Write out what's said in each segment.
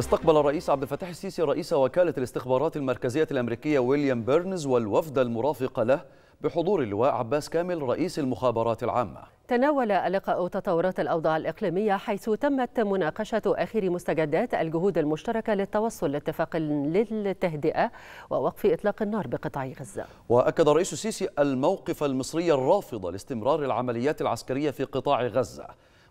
استقبل الرئيس عبد الفتاح السيسي رئيس وكالة الاستخبارات المركزية الأمريكية ويليام بيرنز والوفد المرافق له بحضور اللواء عباس كامل رئيس المخابرات العامة تناول اللقاء تطورات الأوضاع الإقليمية حيث تمت مناقشة آخر مستجدات الجهود المشتركة للتوصل لاتفاق للتهدئة ووقف إطلاق النار بقطاع غزة وأكد الرئيس السيسي الموقف المصري الرافض لاستمرار العمليات العسكرية في قطاع غزة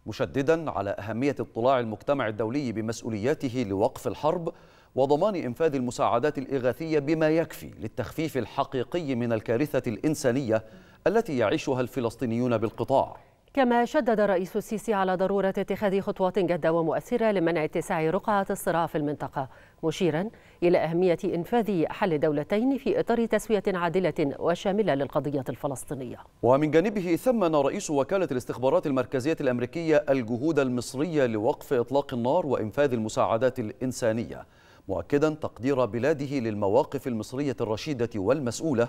مشددا على أهمية اطلاع المجتمع الدولي بمسؤولياته لوقف الحرب وضمان إنفاذ المساعدات الإغاثية بما يكفي للتخفيف الحقيقي من الكارثة الإنسانية التي يعيشها الفلسطينيون بالقطاع كما شدد الرئيس السيسي على ضرورة اتخاذ خطوات جادة ومؤثرة لمنع اتساع رقعة الصراع في المنطقة مشيرا إلى أهمية إنفاذ حل دولتين في إطار تسوية عادلة وشاملة للقضية الفلسطينية ومن جانبه ثمن رئيس وكالة الاستخبارات المركزية الأمريكية الجهود المصرية لوقف إطلاق النار وإنفاذ المساعدات الإنسانية مؤكدا تقدير بلاده للمواقف المصرية الرشيدة والمسؤولة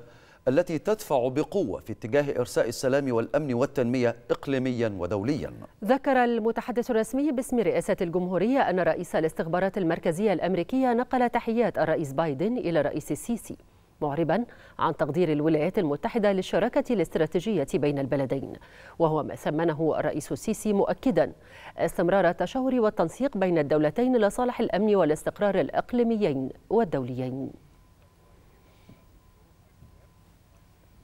التي تدفع بقوة في اتجاه إرساء السلام والأمن والتنمية إقليميا ودوليا ذكر المتحدث الرسمي باسم رئاسة الجمهورية أن رئيس الاستخبارات المركزية الأمريكية نقل تحيات الرئيس بايدن إلى الرئيس السيسي معربا عن تقدير الولايات المتحدة للشراكة الاستراتيجية بين البلدين وهو ما ثمنه الرئيس السيسي مؤكدا استمرار التشاور والتنسيق بين الدولتين لصالح الأمن والاستقرار الإقليميين والدوليين